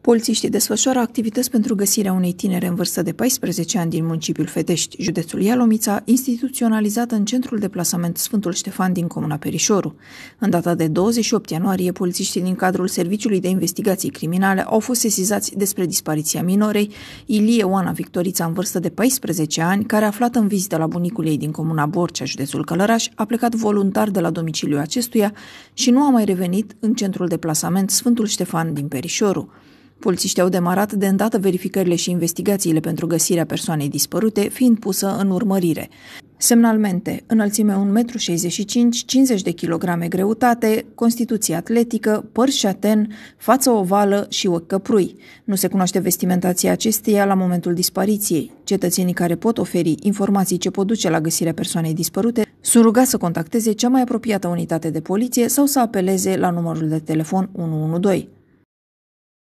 Polițiștii desfășoară activități pentru găsirea unei tinere în vârstă de 14 ani din municipiul Fetești, județul Ialomița, instituționalizată în centrul de plasament Sfântul Ștefan din comuna Perișoru. În data de 28 ianuarie, polițiștii din cadrul Serviciului de Investigații Criminale au fost sesizați despre dispariția minorei Ilie Oana Victorița în vârstă de 14 ani, care aflată în vizită la bunicul ei din comuna Borcea, județul Călăraș, a plecat voluntar de la domiciliul acestuia și nu a mai revenit în centrul de plasament Sfântul Ștefan din Perișoru. Polițiștii au demarat de îndată verificările și investigațiile pentru găsirea persoanei dispărute, fiind pusă în urmărire. Semnalmente, înălțime 1,65 m, 50 de kg greutate, constituție atletică, păr șaten, față ovală și ochi căprui. Nu se cunoaște vestimentația acesteia la momentul dispariției. Cetățenii care pot oferi informații ce pot duce la găsirea persoanei dispărute sunt rugați să contacteze cea mai apropiată unitate de poliție sau să apeleze la numărul de telefon 112.